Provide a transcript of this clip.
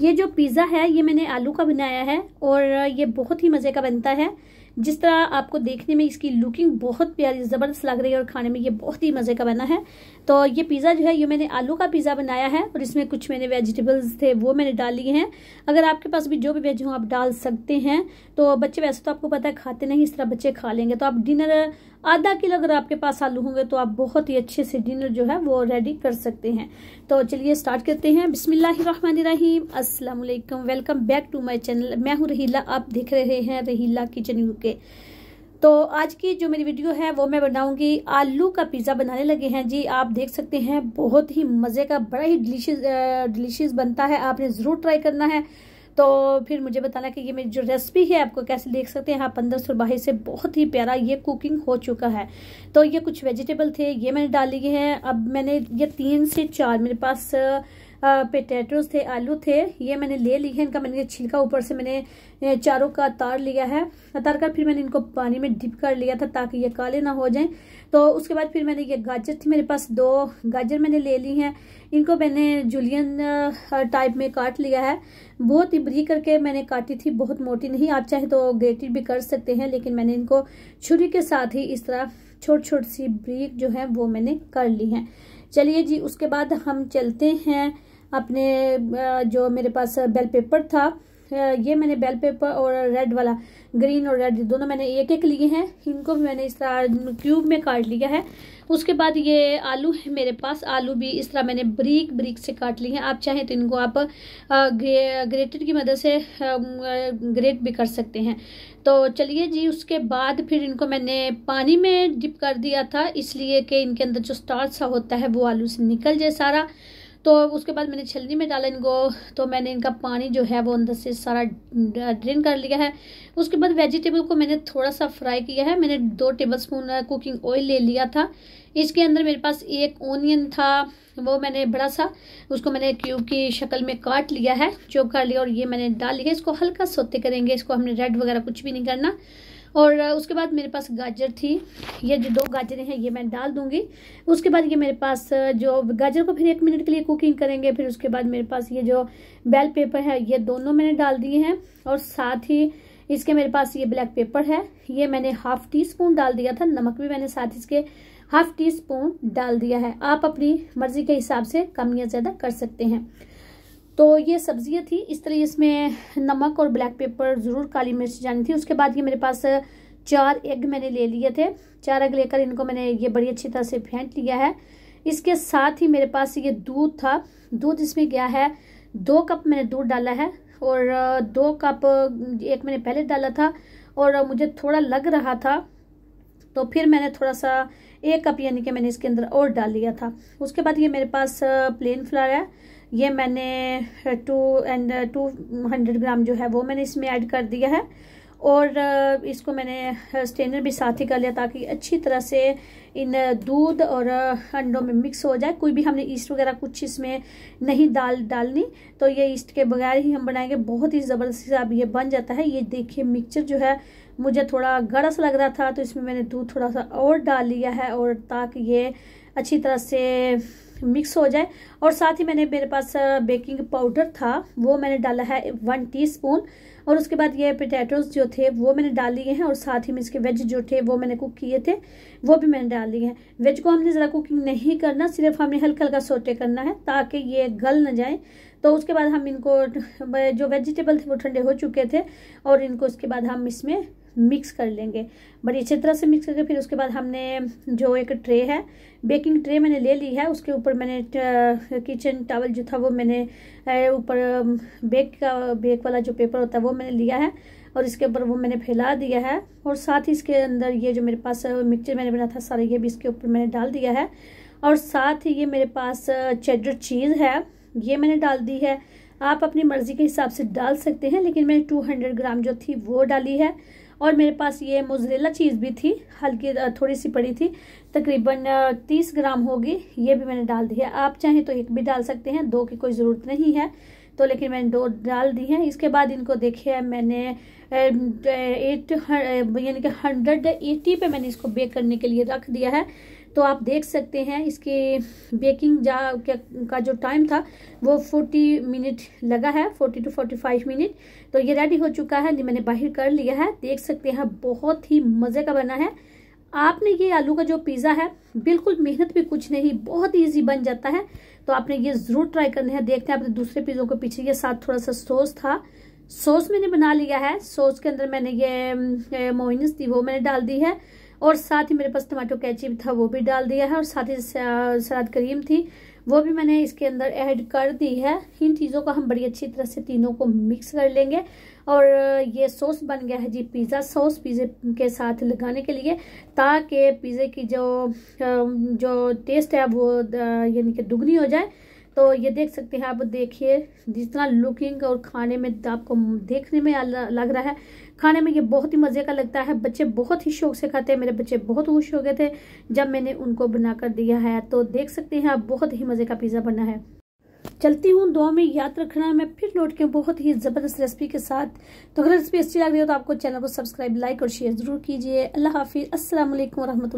ये जो पिज़्ज़ा है ये मैंने आलू का बनाया है और ये बहुत ही मज़े का बनता है जिस तरह आपको देखने में इसकी लुकिंग बहुत प्यारी ज़बरदस्त लग रही है और खाने में ये बहुत ही मज़े का बना है तो ये पिज़्ज़ा जो है ये मैंने आलू का पिज़्ज़ा बनाया है और इसमें कुछ मैंने वेजिटेबल्स थे वो मैंने डाल लिए हैं अगर आपके पास भी जो भी वेज हो आप डाल सकते हैं तो बच्चे वैसे तो आपको पता है खाते नहीं इस तरह बच्चे खा लेंगे तो आप डिनर आधा किलो अगर आपके पास आलू होंगे तो आप बहुत ही अच्छे से डिनर जो है वो रेडी कर सकते हैं तो चलिए स्टार्ट करते हैं बिसमीम अस्सलाम वालेकुम welcome back to my channel मैं हूँ रहीला आप देख रहे हैं रहीला किचन यू के तो आज की जो मेरी वीडियो है वो मैं बनाऊंगी आलू का पिज़्ज़ा बनाने लगे हैं जी आप देख सकते हैं बहुत ही मज़े का बड़ा ही डिलीशियस डिलीशियस बनता है आपने ज़रूर ट्राई करना है तो फिर मुझे बताना कि ये मेरी जो रेसिपी है आपको कैसे देख सकते हैं हाँ, पंद्रह सौ सुरबाही से बहुत ही प्यारा ये कुकिंग हो चुका है तो ये कुछ वेजिटेबल थे ये मैंने डाल लिए हैं अब मैंने ये तीन से चार मेरे पास पेटेटोज थे आलू थे ये मैंने ले लिए हैं इनका मैंने छिलका ऊपर से मैंने चारों का तार लिया है तार कर फिर मैंने इनको पानी में डिप कर लिया था ताकि ये काले ना हो जाएं तो उसके बाद फिर मैंने ये गाजर थी मेरे पास दो गाजर मैंने ले ली हैं इनको मैंने जुलियन टाइप में काट लिया है बहुत ही बरी करके मैंने काटी थी बहुत मोटी नहीं आप चाहे तो ग्रेटेड भी कर सकते हैं लेकिन मैंने इनको छुरी के साथ ही इस तरह छोटी छोटी सी ब्रीक जो है वो मैंने कर ली है चलिए जी उसके बाद हम चलते हैं अपने जो मेरे पास बेल पेपर था ये मैंने बेल पेपर और रेड वाला ग्रीन और रेड दोनों मैंने एक एक लिए हैं इनको भी मैंने इस तरह क्यूब में काट लिया है उसके बाद ये आलू है मेरे पास आलू भी इस तरह मैंने ब्रीक ब्रीक से काट लिए हैं आप चाहें तो इनको आप ग्रे, ग्रेटर की मदद से ग्रेट भी कर सकते हैं तो चलिए जी उसके बाद फिर इनको मैंने पानी में डिप कर दिया था इसलिए कि इनके अंदर जो स्टार्च सा होता है वो आलू से निकल जाए सारा तो उसके बाद मैंने छलनी में डाला इनको तो मैंने इनका पानी जो है वो अंदर से सारा ड्रेन कर लिया है उसके बाद वेजिटेबल को मैंने थोड़ा सा फ्राई किया है मैंने दो टेबल स्पून कुकिंग ऑयल ले लिया था इसके अंदर मेरे पास एक ओनियन था वो मैंने बड़ा सा उसको मैंने क्यूब की शक्ल में काट लिया है चौक कर लिया और ये मैंने डाल लिया इसको हल्का सोते करेंगे इसको हमने रेड वगैरह कुछ भी नहीं करना और उसके बाद मेरे पास गाजर थी ये जो दो गाजरें हैं ये मैं डाल दूंगी उसके बाद ये मेरे पास जो गाजर को फिर एक मिनट के लिए कुकिंग करेंगे फिर उसके बाद मेरे पास ये जो बेल पेपर है ये दोनों मैंने डाल दिए हैं और साथ ही इसके मेरे पास ये ब्लैक पेपर है ये मैंने हाफ टी स्पून डाल दिया था नमक भी मैंने साथ इसके हाफ टी स्पून डाल दिया है आप अपनी मर्जी के हिसाब से कम या ज़्यादा कर सकते हैं तो ये सब्जियाँ थी इस तरह इसमें नमक और ब्लैक पेपर ज़रूर काली मिर्च जानी थी उसके बाद ये मेरे पास चार एग मैंने ले लिए थे चार एग लेकर इनको मैंने ये बड़ी अच्छी तरह से फेंट लिया है इसके साथ ही मेरे पास ये दूध था दूध इसमें गया है दो कप मैंने दूध डाला है और दो कप एक मैंने पहले डाला था और मुझे थोड़ा लग रहा था तो फिर मैंने थोड़ा सा एक कप यानी कि मैंने इसके अंदर और डाल लिया था उसके बाद ये मेरे पास प्लेन फ्लावर है ये मैंने two and two hundred gram जो है वो मैंने इसमें ऐड कर दिया है और इसको मैंने स्टेनर भी साथ ही कर लिया ताकि अच्छी तरह से इन दूध और अंडों में मिक्स हो जाए कोई भी हमने ईस्ट वगैरह कुछ इसमें नहीं डाल डालनी तो ये ईस्ट के बगैर ही हम बनाएंगे बहुत ही ज़बरदस्ती अब ये बन जाता है ये देखिए मिक्सचर जो है मुझे थोड़ा गड़ा सा लग रहा था तो इसमें मैंने दूध थोड़ा सा और डाल लिया है और ताकि ये अच्छी तरह से मिक्स हो जाए और साथ ही मैंने मेरे पास बेकिंग पाउडर था वो मैंने डाला है वन टीस्पून और उसके बाद ये पोटैटोज़ जो थे वो मैंने डाल लिए हैं और साथ ही में इसके वेज जो थे वो मैंने कुक किए थे वो भी मैंने डाल लिए हैं वेज को हमने ज़रा कुकिंग नहीं करना सिर्फ हमने हल्का हल्का सोटे करना है ताकि ये गल ना जाए तो उसके बाद हम इनको जो वेजिटेबल थे वो ठंडे हो चुके थे और इनको उसके बाद हम इसमें मिक्स कर लेंगे बड़ी अच्छी तरह से मिक्स करके फिर उसके बाद हमने जो एक ट्रे है बेकिंग ट्रे मैंने ले ली है उसके ऊपर मैंने किचन टावल जो था वो मैंने ऊपर बेक का बेक वाला जो पेपर होता है वो मैंने लिया है और इसके ऊपर वो मैंने फैला दिया है और साथ ही इसके अंदर ये जो मेरे पास मिक्सचर मैंने बनाया था सारा ये भी इसके ऊपर मैंने डाल दिया है और साथ ही ये मेरे पास चेडर चीज़ है ये मैंने डाल दी है आप अपनी मर्ज़ी के हिसाब से डाल सकते हैं लेकिन मैंने 200 ग्राम जो थी वो डाली है और मेरे पास ये मोजरेला चीज़ भी थी हल्की थोड़ी सी पड़ी थी तकरीबन तीस ग्राम होगी ये भी मैंने डाल दी है आप चाहें तो एक भी डाल सकते हैं दो की कोई ज़रूरत नहीं है तो लेकिन मैंने दो डाल दी हैं इसके बाद इनको देखिए मैंने एट यानी कि हंड्रेड एटी पे मैंने इसको बेक करने के लिए रख दिया है तो आप देख सकते हैं इसके बेकिंग जा का जो टाइम था वो फोर्टी मिनट लगा है forty to forty five minute तो ये रेडी हो चुका है मैंने बाहर कर लिया है देख सकते हैं बहुत ही मज़े का बना है आपने ये आलू का जो पिज़्ज़ा है बिल्कुल मेहनत भी कुछ नहीं बहुत ईजी बन जाता है तो आपने ये ज़रूर ट्राई करना है देखते हैं आपने दूसरे पिज़्ज़ों के पीछे ये साथ थोड़ा सा सॉस था सॉस मैंने बना लिया है सॉस के अंदर मैंने ये मोइनस थी वो मैंने डाल दी है और साथ ही मेरे पास टमाटो कैचिप था वो भी डाल दिया है और साथ ही सलाद करीम थी वो भी मैंने इसके अंदर ऐड कर दी है इन चीज़ों को हम बड़ी अच्छी तरह से तीनों को मिक्स कर लेंगे और ये सॉस बन गया है जी पिज़्ज़ा सॉस पिज़्ज़े के साथ लगाने के लिए ताकि पिज़्ज़े की जो जो टेस्ट है वो यानी कि दुगनी हो जाए तो ये देख सकते हैं आप देखिए जितना लुकिंग और खाने में आपको देखने में लग रहा है खाने में ये बहुत ही मज़े का लगता है बच्चे बहुत ही शौक से खाते हैं मेरे बच्चे बहुत खुश हो गए थे जब मैंने उनको बना कर दिया है तो देख सकते हैं आप बहुत ही मज़े का पिज़्ज़ा बना है चलती हूँ दो में याद रखना मैं फिर लौट के बहुत ही ज़बरदस्त रेसिपी के साथ तो अगर रेसिपी अच्छी लग रही हो तो आपको चैनल को सब्सक्राइब लाइक और शेयर ज़रूर कीजिए अल्लाह हाफिज़ असल वरहमल